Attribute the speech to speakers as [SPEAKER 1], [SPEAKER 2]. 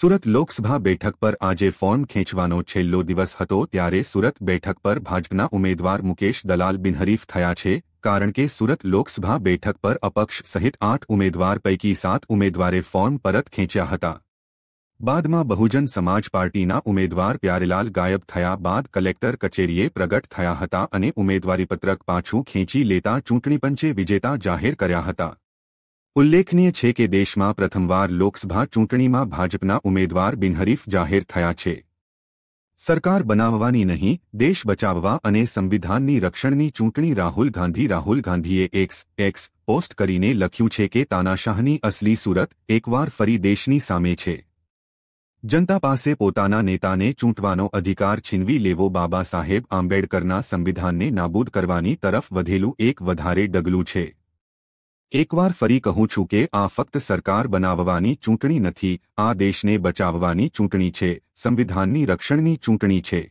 [SPEAKER 1] સુરત લોકસભા બેઠક પર આજે ફોર્મ ખેંચવાનો છેલ્લો દિવસ હતો ત્યારે સુરત બેઠક પર ભાજપના ઉમેદવાર મુકેશ દલાલ બિનહરીફ થયા છે કારણ કે સુરત લોકસભા બેઠક પર અપક્ષ સહિત આઠ ઉમેદવાર પૈકી સાત ઉમેદવારે ફોર્મ પરત ખેંચ્યા હતા બાદમાં બહુજન સમાજ પાર્ટીના ઉમેદવાર પ્યારેલાલ ગાયબ થયા બાદ કલેક્ટર કચેરીએ પ્રગટ થયા હતા અને ઉમેદવારીપત્રક પાછું ખેંચી લેતા ચૂંટણીપંચે વિજેતા જાહેર કર્યા હતા ઉલ્લેખનીય છે કે દેશમાં પ્રથમવાર લોકસભા ચૂંટણીમાં ભાજપના ઉમેદવાર બિનહરીફ જાહેર થયા છે સરકાર બનાવવાની નહીં દેશ બચાવવા અને સંવિધાનની રક્ષણની ચૂંટણી રાહુલ ગાંધી રાહુલ ગાંધીએ એક્સ એક્સ પોસ્ટ કરીને લખ્યું છે કે તાનાશાહની અસલી સુરત એકવાર ફરી દેશની સામે છે જનતા પાસે પોતાના નેતાને ચૂંટવાનો અધિકાર છીનવી લેવો બાબા સાહેબ આંબેડકરના સંવિધાનને નાબૂદ કરવાની તરફ વધેલું એક વધારે ડગલું છે એકવાર ફરી કહું છું કે આ ફક્ત સરકાર બનાવવાની ચૂંટણી નથી આ દેશને બચાવવાની ચૂંટણી છે સંવિધાનની રક્ષણની ચૂંટણી છે